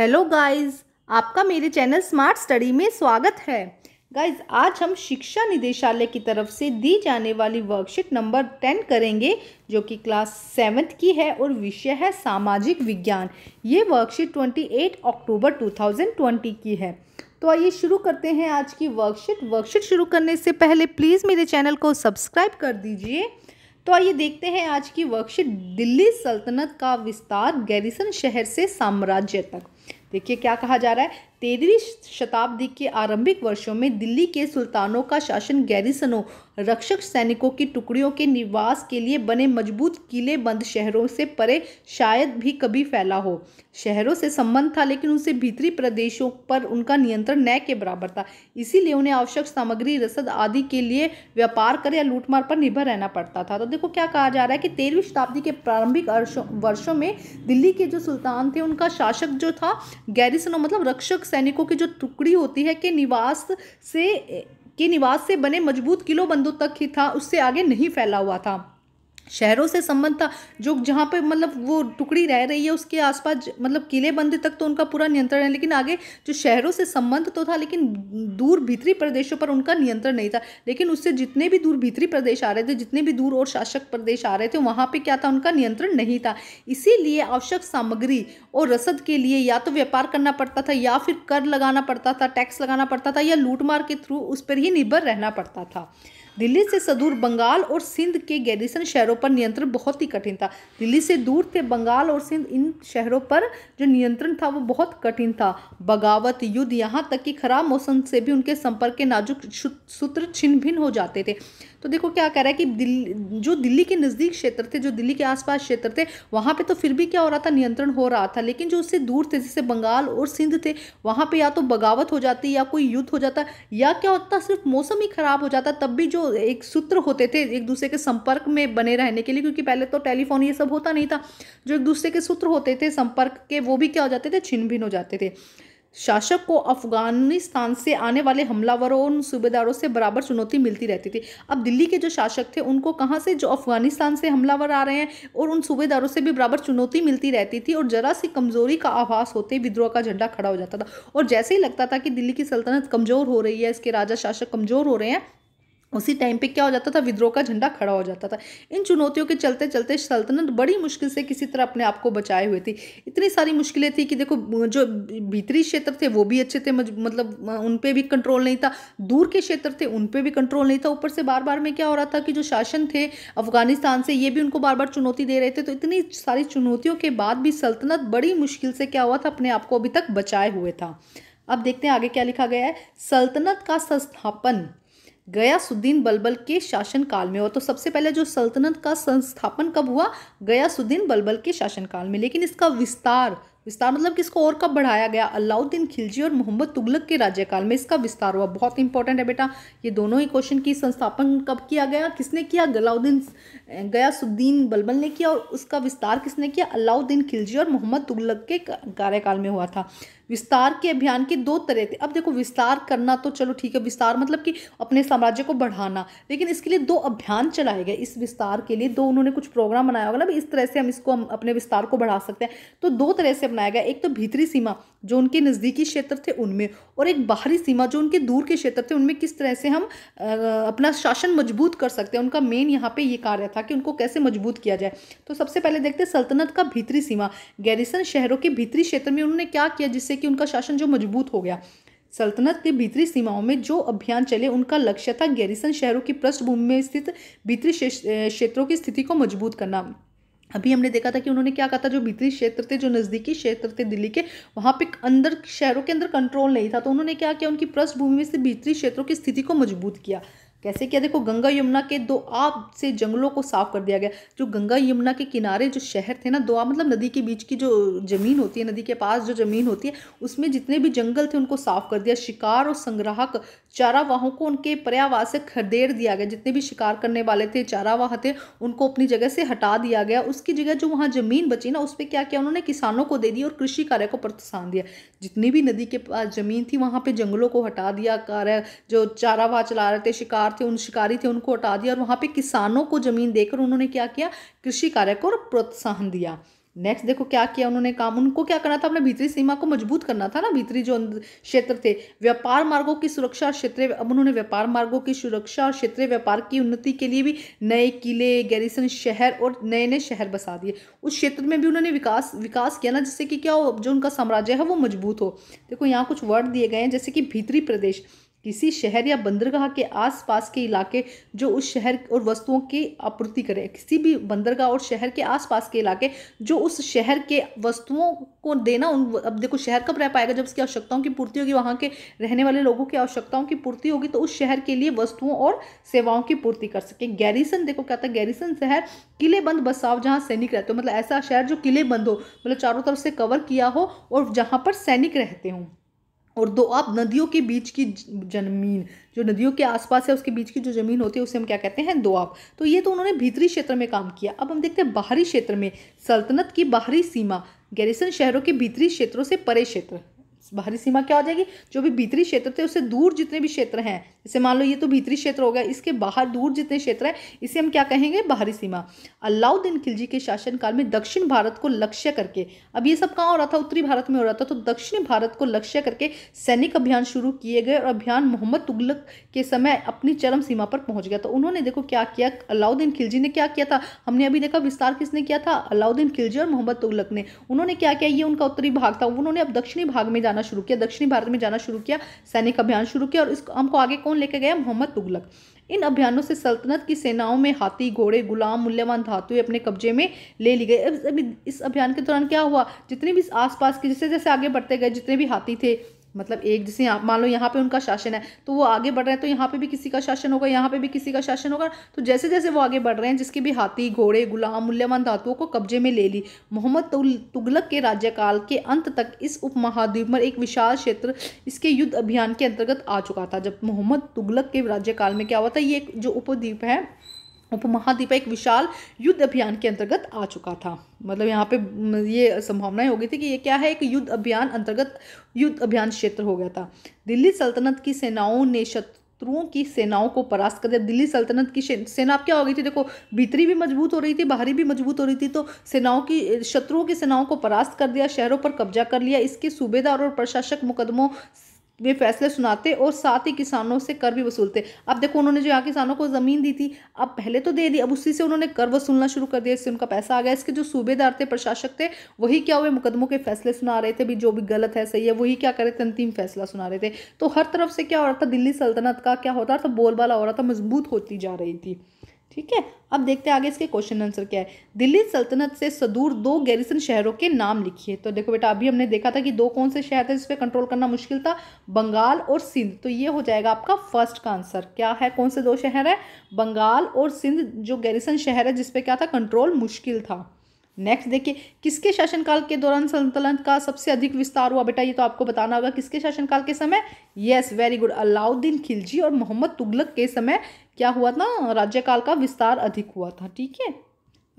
hello guys आपका मेरे channel smart study में स्वागत है गाइस आज हम शिक्षा निदेशालय की तरफ से दी जाने वाली वर्कशीट नंबर टेन करेंगे जो कि क्लास सेवन्थ की है और विषय है सामाजिक विज्ञान ये worksheet twenty eight October two thousand twenty की है तो आइए शुरू करते हैं आज की वर्कशीट वर्कशीट शुरू करने से पहले प्लीज़ मेरे चैनल को सब्सक्राइब कर दीजिए तो आइए देखते हैं आज की वर्कशीट दिल्ली सल्तनत का विस्तार गैरिसन शहर से साम्राज्य तक देखिए क्या कहा जा रहा है तेरहवीं शताब्दी के आरंभिक वर्षों में दिल्ली के सुल्तानों का शासन गैरिसनों रक्षक सैनिकों की टुकड़ियों के निवास के लिए बने मजबूत किले बंद शहरों से परे शायद भी कभी फैला हो शहरों से संबंध था लेकिन उनसे भीतरी प्रदेशों पर उनका नियंत्रण न के बराबर था इसीलिए उन्हें आवश्यक सामग्री रसद आदि के लिए व्यापार कर या लूटमार पर निर्भर रहना पड़ता था तो देखो क्या कहा जा रहा है कि तेरहवीं शताब्दी के प्रारंभिक वर्षों में दिल्ली के जो सुल्तान थे उनका शासक जो था गैरिसनों मतलब रक्षक सैनिकों की जो टुकड़ी होती है के निवास से के निवास से बने मजबूत किलोबंदों तक ही था उससे आगे नहीं फैला हुआ था शहरों से संबंध था जो जहाँ पे मतलब वो टुकड़ी रह रही है उसके आसपास मतलब किले बंद तक तो उनका पूरा नियंत्रण है लेकिन आगे जो शहरों से संबंध तो था लेकिन दूर भीतरी प्रदेशों पर उनका नियंत्रण नहीं था लेकिन उससे जितने भी दूर भीतरी प्रदेश आ रहे थे जितने भी दूर और शासक प्रदेश आ रहे थे वहाँ पर क्या था उनका नियंत्रण नहीं था इसीलिए आवश्यक सामग्री और रसद के लिए या तो व्यापार करना पड़ता था या फिर कर लगाना पड़ता था टैक्स लगाना पड़ता था या लूटमार के थ्रू उस पर ही निर्भर रहना पड़ता था दिल्ली से सदूर बंगाल और सिंध के गैरिसन शहरों पर नियंत्रण बहुत ही कठिन था दिल्ली से दूर थे बंगाल और सिंध इन शहरों पर जो नियंत्रण था वो बहुत कठिन था बगावत युद्ध यहाँ तक कि खराब मौसम से भी उनके संपर्क के नाजुक सूत्र छिन्न भिन्न हो जाते थे तो देखो क्या कह रहा है कि दिल जो दिल्ली के नज़दीक क्षेत्र थे जो दिल्ली के आसपास क्षेत्र थे वहाँ पे तो फिर भी क्या हो रहा था नियंत्रण हो रहा था लेकिन जो उससे दूर थे जैसे बंगाल और सिंध थे वहाँ पे या तो बगावत हो जाती या कोई युद्ध हो जाता या क्या होता सिर्फ मौसम ही ख़राब हो जाता तब भी जो जो एक सूत्र होते थे एक दूसरे के संपर्क में बने रहने के लिए क्योंकि पहले तो टेलीफोन ये सब होता नहीं था जो एक दूसरे के सूत्र होते थे संपर्क के वो भी क्या हो जाते थे छिन भिन हो जाते थे शासक को अफगानिस्तान से आने वाले हमलावरों उन सूबेदारों से बराबर चुनौती मिलती रहती थी अब दिल्ली के जो शासक थे उनको कहाँ से जो अफगानिस्तान से हमलावर आ रहे हैं और उन सूबेदारों से भी बराबर चुनौती मिलती रहती थी और जरा सी कमज़ोरी का आभास होते विद्रोह का झंडा खड़ा हो जाता था और जैसे ही लगता था कि दिल्ली की सल्तनत कमज़ोर हो रही है इसके राजा शासक कमज़ोर हो रहे हैं उसी टाइम पे क्या हो जाता था विद्रोह का झंडा खड़ा हो जाता था इन चुनौतियों के चलते चलते सल्तनत बड़ी मुश्किल से किसी तरह अपने आप को बचाए हुए थी इतनी सारी मुश्किलें थी कि देखो जो भीतरी क्षेत्र थे वो भी अच्छे थे मतलब उन पर भी कंट्रोल नहीं था दूर के क्षेत्र थे उन पर भी कंट्रोल नहीं था ऊपर से बार बार में क्या हो रहा था कि जो शासन थे अफगानिस्तान से ये भी उनको बार बार चुनौती दे रहे थे तो इतनी सारी चुनौतियों के बाद भी सल्तनत बड़ी मुश्किल से क्या हुआ था अपने आप को अभी तक बचाए हुए था अब देखते हैं आगे क्या लिखा गया है सल्तनत का संस्थापन गयासुद्दीन बलबल के शासनकाल में हुआ तो सबसे पहले जो सल्तनत का संस्थापन कब हुआ गयासुद्दीन बलबल के शासनकाल में लेकिन इसका विस्तार विस्तार मतलब कि इसको और कब बढ़ाया गया अलाउद्दीन खिलजी और मोहम्मद तुगलक के राज्यकाल में इसका विस्तार हुआ बहुत इंपॉर्टेंट है बेटा ये दोनों ही क्वेश्चन की संस्थापन कब किया गया किसने किया गलाउद्दीन गयासुद्दीन बलबल ने किया और उसका विस्तार किसने किया अलाउद्दीन खिलजी और मोहम्मद तुगलक के कार्यकाल में हुआ था विस्तार के अभियान के दो तरह थे अब देखो विस्तार करना तो चलो ठीक है विस्तार मतलब कि अपने साम्राज्य को बढ़ाना लेकिन इसके लिए दो अभियान चलाए गए इस विस्तार के लिए दो उन्होंने कुछ प्रोग्राम बनाया होगा ना इस तरह से हम इसको हम अपने विस्तार को बढ़ा सकते हैं तो दो तरह से बनाया गया एक तो भीतरी सीमा जो उनके नज़दीकी क्षेत्र थे उनमें और एक बाहरी सीमा जो उनके दूर के क्षेत्र थे उनमें किस तरह से हम अपना शासन मजबूत कर सकते हैं उनका मेन यहाँ पर ये कार्य था कि उनको कैसे मजबूत किया जाए तो सबसे पहले देखते सल्तनत का भीतरी सीमा गैरिसन शहरों के भीतरी क्षेत्र में उन्होंने क्या किया जिससे कि उनका शासन जो मजबूत हो गया सल्तनत के भीतरी सीमाओं में जो अभियान चले उनका लक्ष्य था गैरिसन शहरों की पृष्ठभूमि में स्थित भीतरी क्षेत्रों की स्थिति को मजबूत करना अभी हमने देखा था कि उन्होंने क्या कहा था जो भीतरी क्षेत्र थे जो नज़दीकी क्षेत्र थे दिल्ली के वहाँ पे अंदर शहरों के अंदर कंट्रोल नहीं था तो उन्होंने क्या किया उनकी पृष्ठभूमि में से भीतरी क्षेत्रों की स्थिति को मजबूत किया कैसे किया देखो गंगा यमुना के दो आब से जंगलों को साफ कर दिया गया जो गंगा यमुना के किनारे जो शहर थे ना दो आब मतलब नदी के बीच की जो ज़मीन होती है नदी के पास जो ज़मीन होती है उसमें जितने भी जंगल थे उनको साफ कर दिया शिकार और संग्राहक चारावाहों को उनके पर्यावास से खदेड़ दिया गया जितने भी शिकार करने वाले थे चारावाह थे उनको अपनी जगह से हटा दिया गया उसकी जगह जो वहाँ ज़मीन बची ना उस पर क्या किया उन्होंने किसानों को दे दी और कृषि कार्य को प्रोत्साहन दिया जितनी भी नदी के पास ज़मीन थी वहाँ पर जंगलों को हटा दिया कार्य जो चारावाह चला रहे थे शिकार शिकार थे उन शिकारी थे उनको हटा दिया और वहाँ पे किसानों को ज़मीन देकर उन्होंने क्या किया कृषि कार्य को प्रोत्साहन दिया नेक्स्ट देखो क्या किया उन्होंने काम उनको क्या करना था अपने भीतरी सीमा को मजबूत करना था ना भीतरी जो क्षेत्र थे व्यापार मार्गों की सुरक्षा और क्षेत्रीय अब उन्होंने व्यापार मार्गों की सुरक्षा और क्षेत्रीय व्यापार की उन्नति के लिए भी नए किले गैरिसन शहर और नए नए शहर बसा दिए उस क्षेत्र में भी उन्होंने विकास विकास किया ना जिससे कि क्या हो जो उनका साम्राज्य है वो मजबूत हो देखो यहाँ कुछ वर्ड दिए गए हैं जैसे कि भीतरी प्रदेश किसी शहर या बंदरगाह के आसपास के इलाके जो उस शहर और वस्तुओं की आपूर्ति करें किसी भी बंदरगाह और शहर के आसपास के इलाके जो उस शहर के वस्तुओं को देना उन अब देखो शहर कब रह पाएगा जब उसकी आवश्यकताओं की पूर्ति होगी वहाँ के रहने वाले लोगों की आवश्यकताओं की पूर्ति होगी तो उस शहर के लिए वस्तुओं और सेवाओं की पूर्ति कर सके गैरिसन देखो क्या था गैरिसन शहर किले बंद बसाव जहाँ सैनिक रहते हो मतलब ऐसा शहर जो किले बंद हो मतलब चारों तरफ से कवर किया हो और जहाँ पर सैनिक रहते हों और दो आप नदियों के बीच की जमीन जो नदियों के आसपास है उसके बीच की जो ज़मीन होती है उसे हम क्या कहते हैं दो आप तो ये तो उन्होंने भीतरी क्षेत्र में काम किया अब हम देखते हैं बाहरी क्षेत्र में सल्तनत की बाहरी सीमा गैरिसन शहरों के भीतरी क्षेत्रों से परे क्षेत्र बाहरी सीमा क्या हो जाएगी जो भी भीतरी क्षेत्र थे उससे दूर जितने भी क्षेत्र हैं जैसे मान लो ये तो भीतरी क्षेत्र हो गया इसके बाहर दूर जितने क्षेत्र हैं इसे हम क्या कहेंगे बाहरी सीमा अलाउद्दीन खिलजी के शासनकाल में दक्षिण भारत को लक्ष्य करके अब ये सब कहाँ हो रहा था उत्तरी भारत में हो रहा था तो दक्षिण भारत को लक्ष्य करके सैनिक अभियान शुरू किए गए और अभियान मोहम्मद तुगलक के समय अपनी चरम सीमा पर पहुँच गया तो उन्होंने देखो क्या किया अलाउद्दीन खिलजी ने क्या किया था हमने अभी देखा विस्तार किसने किया था अलाउद्दीन खिलजी और मोहम्मद तुगलक ने उन्होंने क्या किया ये उनका उत्तरी भाग था उन्होंने अब दक्षिणी भाग में जाना शुरू किया दक्षिणी भारत में जाना शुरू किया सैनिक अभियान शुरू किया और इसको हमको आगे कौन लेके गया मोहम्मद तुगलक इन अभियानों से सल्तनत की सेनाओं में हाथी घोड़े गुलाम मूल्यवान धातु अपने कब्जे में ले ली गए इस अभियान के दौरान क्या हुआ जितने भी आसपास के जैसे जैसे आगे बढ़ते गए जितने भी हाथी थे मतलब एक जैसे मान लो यहाँ पे उनका शासन है तो वो आगे बढ़ रहे हैं तो यहाँ पे भी किसी का शासन होगा यहाँ पे भी किसी का शासन होगा तो जैसे जैसे वो आगे बढ़ रहे हैं जिसके भी हाथी घोड़े गुलाम मूल्यवान धातुओं को कब्जे में ले ली मोहम्मद तुगलक के राज्यकाल के अंत तक इस उपमहाद्वीप में एक विशाल क्षेत्र इसके युद्ध अभियान के अंतर्गत आ चुका था जब मोहम्मद तुगलक के राज्यकाल में क्या हुआ था ये जो उपद्वीप है उपमहाद्वीप एक विशाल युद्ध अभियान के अंतर्गत आ चुका था मतलब यहाँ पे ये संभावनाएं हो गई थी कि ये क्या है एक युद्ध अभियान अंतर्गत युद्ध अभियान क्षेत्र हो गया था दिल्ली सल्तनत की सेनाओं ने शत्रुओं की सेनाओं को परास्त कर दिया दिल्ली सल्तनत की सेना अब क्या हो गई थी देखो भीतरी भी मजबूत हो रही थी बाहरी भी मजबूत हो रही थी तो सेनाओं की शत्रुओं की सेनाओं को परास्त कर दिया शहरों पर कब्जा कर लिया इसके सूबेदार और प्रशासक मुकदमों में फैसले सुनाते और साथ ही किसानों से कर भी वसूलते अब देखो उन्होंने जो यहाँ किसानों को ज़मीन दी थी अब पहले तो दे दी अब उसी से उन्होंने कर वसूलना शुरू कर दिया इससे उनका पैसा आ गया इसके जो सूबेदार थे प्रशासक थे वही क्या हुए मुकदमों के फैसले सुना रहे थे भी जो भी गलत है सही है वही क्या करे थे अंतिम फैसला सुना रहे थे तो हर तरफ से क्या हो रहा था दिल्ली सल्तनत का क्या होता था बोलबाला हो रहा था मजबूत होती जा रही थी ठीक है अब देखते हैं आगे इसके क्वेश्चन आंसर क्या है दिल्ली सल्तनत से सदूर दो गैरिसन शहरों के नाम लिखिए तो देखो बेटा अभी हमने देखा था कि दो कौन से शहर थे जिस पर कंट्रोल करना मुश्किल था बंगाल और सिंध तो ये हो जाएगा आपका फर्स्ट का आंसर क्या है कौन से दो शहर है बंगाल और सिंध जो गैरिसन शहर है जिसपे क्या था कंट्रोल मुश्किल था नेक्स्ट देखिए किसके शासनकाल के दौरान संतुलन का सबसे अधिक विस्तार हुआ बेटा ये तो आपको बताना होगा किसके शासनकाल के समय yes very good Alauddin Khilji और मोहम्मद तुगलक के समय क्या हुआ था राज्यकाल का विस्तार अधिक हुआ था ठीक है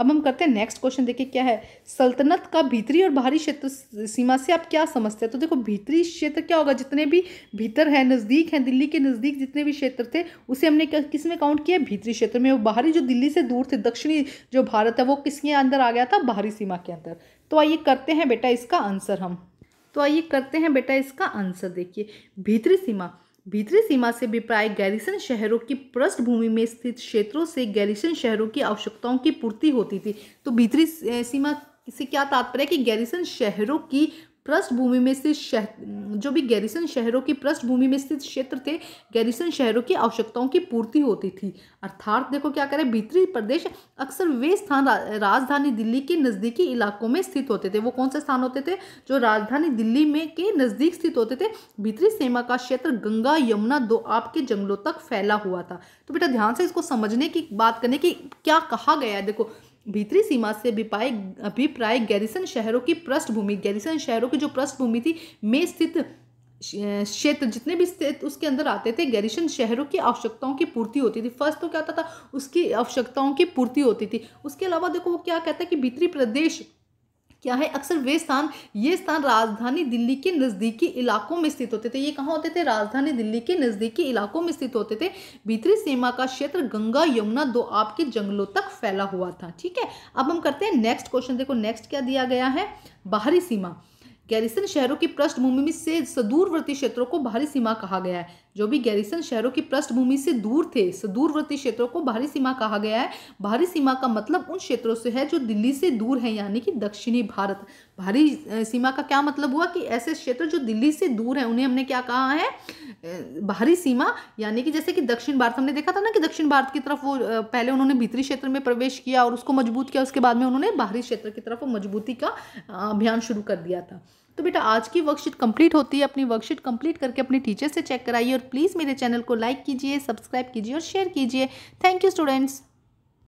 अब हम करते हैं नेक्स्ट क्वेश्चन देखिए क्या है सल्तनत का भीतरी और बाहरी क्षेत्र सीमा से आप क्या समझते हैं तो देखो भीतरी क्षेत्र क्या होगा जितने भी भीतर है नज़दीक हैं दिल्ली के नज़दीक जितने भी क्षेत्र थे उसे हमने किस में काउंट किया भीतरी क्षेत्र में और बाहरी जो दिल्ली से दूर थे दक्षिणी जो भारत है वो किसके अंदर आ गया था बाहरी सीमा के अंदर तो आइए करते हैं बेटा इसका आंसर हम तो आइए करते हैं बेटा इसका आंसर देखिए भीतरी सीमा भीतरी सीमा से अभिप्राय गैरिसन शहरों की पृष्ठभूमि में स्थित क्षेत्रों से गैरिसन शहरों की आवश्यकताओं की पूर्ति होती थी तो भीतरी सीमा से क्या तात्पर्य कि गैरिसन शहरों की पृष्ठभूमि में स्थित जो भी गैरिसन शहरों की पृष्ठभूमि में स्थित क्षेत्र थे गैरिसन शहरों की आवश्यकताओं की पूर्ति होती थी अर्थात देखो क्या करें भीतरी प्रदेश अक्सर वे स्थान राजधानी दिल्ली के नज़दीकी इलाकों में स्थित होते थे वो कौन से स्थान होते थे जो राजधानी दिल्ली में के नज़दीक स्थित होते थे भीतरी सीमा का क्षेत्र गंगा यमुना दो आप के जंगलों तक फैला हुआ था तो बेटा ध्यान से इसको समझने की बात करने की क्या कहा गया है देखो भीतरी सीमा से अभिपाय अभिप्राय गैरिसन शहरों की पृष्ठभूमि गैरिसन शहरों की जो पृष्ठभूमि थी में स्थित क्षेत्र जितने भी स्थित उसके अंदर आते थे गैरिशन शहरों की आवश्यकताओं की पूर्ति होती थी फर्स्ट तो क्या होता था उसकी आवश्यकताओं की पूर्ति होती थी उसके अलावा देखो वो क्या कहता है कि भीतरी प्रदेश क्या है अक्सर वे स्थान ये स्थान राजधानी दिल्ली के नज़दीकी इलाकों में स्थित होते थे ये कहाँ होते थे राजधानी दिल्ली के नज़दीकी इलाकों में स्थित होते थे भीतरी सीमा का क्षेत्र गंगा यमुना दो आप के जंगलों तक फैला हुआ था ठीक है अब हम करते हैं नेक्स्ट क्वेश्चन देखो नेक्स्ट क्या दिया गया है बाहरी सीमा गैरिसन शहरों की पृष्ठभूमि में से सदूरवर्ती क्षेत्रों को बाहरी सीमा कहा गया है जो भी गैरिसन शहरों की पृष्ठभूमि से दूर थे सुदूरवर्ती क्षेत्रों को बाहरी सीमा कहा गया है बाहरी सीमा का मतलब उन क्षेत्रों से है जो दिल्ली से दूर है यानी कि दक्षिणी भारत बाहरी सीमा का क्या मतलब हुआ कि ऐसे क्षेत्र जो दिल्ली से दूर है उन्हें हमने क्या कहा है बाहरी सीमा यानी कि जैसे कि दक्षिण भारत हमने देखा था ना कि दक्षिण भारत की तरफ वो पहले उन्होंने भीतरी क्षेत्र में प्रवेश किया और उसको मजबूत किया उसके बाद में उन्होंने बाहरी क्षेत्र की तरफ मजबूती का अभियान शुरू कर दिया था तो बेटा आज की वर्कशीट कंप्लीट होती है अपनी वर्कशीट कंप्लीट करके अपने टीचर से चेक कराइए और प्लीज़ मेरे चैनल को लाइक कीजिए सब्सक्राइब कीजिए और शेयर कीजिए थैंक यू स्टूडेंट्स